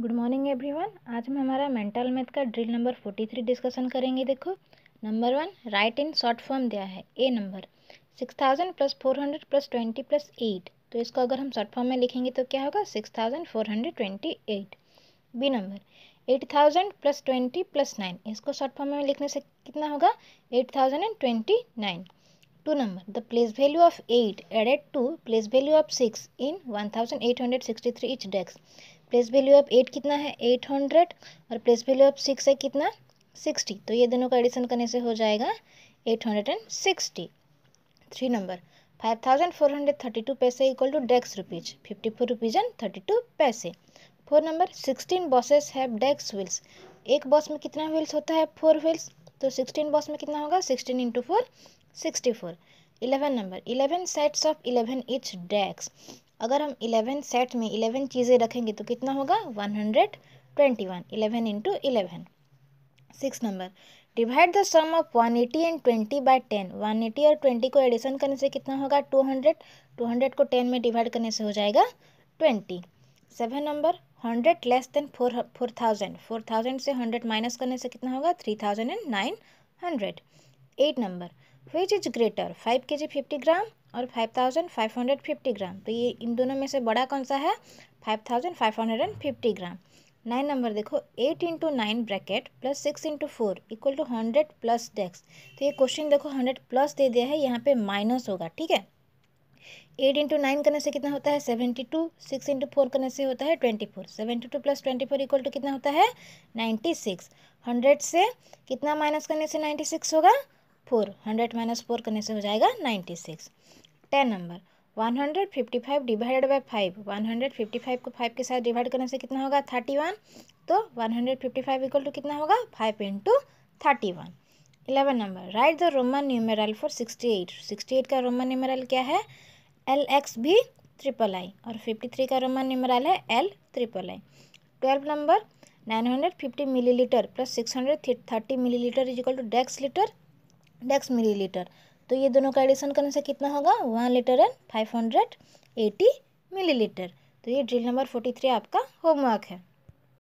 good morning everyone आज हम हमारा मेंटल मैथ का drill number forty three discussion करेंगे देखो number one write in short form दिया है a number six thousand plus four hundred plus twenty plus eight तो इसको अगर हम शॉर्ट फॉर्म में लिखेंगे तो क्या होगा six thousand four hundred twenty eight B number eight thousand plus twenty plus nine इसको शॉर्ट फॉर्म में लिखने से कितना होगा eight thousand and twenty nine two number the place value of eight added to place value of six in one thousand eight hundred sixty three is dash place value of eight कितना है eight hundred और place value of six है कितना sixty तो ये दोनों का addition करने से हो जाएगा eight hundred and sixty three number five thousand four hundred thirty two पैसे equal to dash rupees fifty four rupees and thirty two पैसे four number sixteen buses have dash wheels एक बस में कितना wheels होता है four wheels तो sixteen box में कितना होगा sixteen into four sixty four eleven number eleven sets of eleven is dash अगर हम इलेवन सेट में इलेवन चीज़ें रखेंगे तो कितना होगा one hundred twenty one eleven into eleven six number divide the sum of one eighty and twenty by ten one eighty और twenty को एडिशन करने से कितना होगा टू हंड्रेड टू हंड्रेड को टेन में डिवाइड करने से हो जाएगा twenty seven number hundred less than four four thousand four thousand से हंड्रेड माइनस करने से कितना होगा three thousand and nine hundred eight number which is greater five K G fifty gram और five thousand five hundred fifty gram तो ये इन दोनों में से बड़ा कौन सा है five thousand five hundred and fifty gram nine number देखो eight into nine bracket plus six into four equal to hundred plus dash तो ये क्वेश्चन देखो हंड्रेड प्लस दे दिया है यहाँ पे माइनस होगा ठीक है एट इंटू नाइन करने से कितना होता है seventy two six into four करने से होता है twenty four seventy two plus twenty four equal to कितना होता है नाइन्टी सिक्स हंड्रेड से कितना माइनस करने से नाइन्टी सिक्स होगा फोर हंड्रेड माइनस फोर करने से हो जाएगा ninety six ten number one hundred fifty five divided by five one hundred fifty five को फाइव के साथ डिवाइड करने से कितना होगा थर्टी वन तो one hundred fifty five equal to कितना होगा five into thirty one eleven number write the Roman numeral for sixty eight sixty eight का रोमन न्यूमेरल क्या है एल एक्स भी ट्रिपल आई और फिफ्टी थ्री का Roman numeral है L triple I twelve number nine hundred fifty millilitre plus six hundred thirty litre is equal to dash litre dash millilitre तो ये दोनों का addition करने से कितना होगा one litre and five hundred eighty litre तो ये ड्रिल नंबर फोर्टी थ्री आपका होमवर्क है